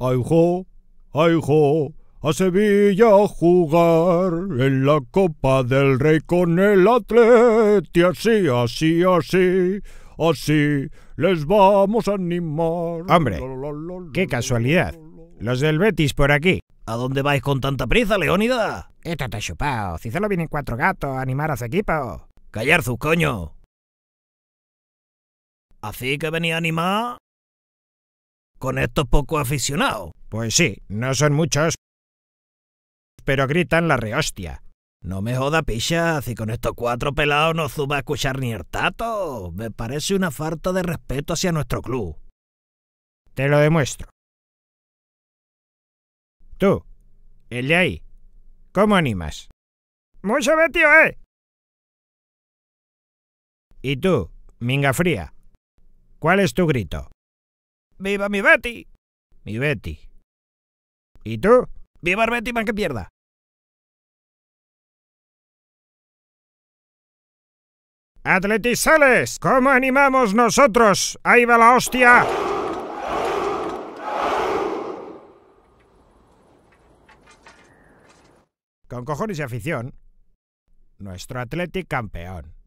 ay jo, a Sevilla a jugar en la Copa del Rey con el Atleti, así, así, así, así, les vamos a animar. Hombre, qué casualidad. Los del Betis por aquí. ¿A dónde vais con tanta prisa, Leónida? Esto está chupado. Si solo vienen cuatro gatos a animar a su equipo. Callar sus coño. ¿Así que venía a animar? con estos pocos aficionados. Pues sí, no son muchos, pero gritan la rehostia. No me joda, picha, y con estos cuatro pelados no suba a escuchar ni tato. Me parece una falta de respeto hacia nuestro club. Te lo demuestro. Tú, el de ahí, ¿cómo animas? Mucho metido, ¿eh? Y tú, Minga Fría, ¿cuál es tu grito? ¡Viva mi Betty! Mi Betty. ¿Y tú? ¡Viva el Betty, man que pierda! ¡Atletizales! ¿Cómo animamos nosotros? ¡Ahí va la hostia! Con cojones y afición, nuestro Atlético campeón.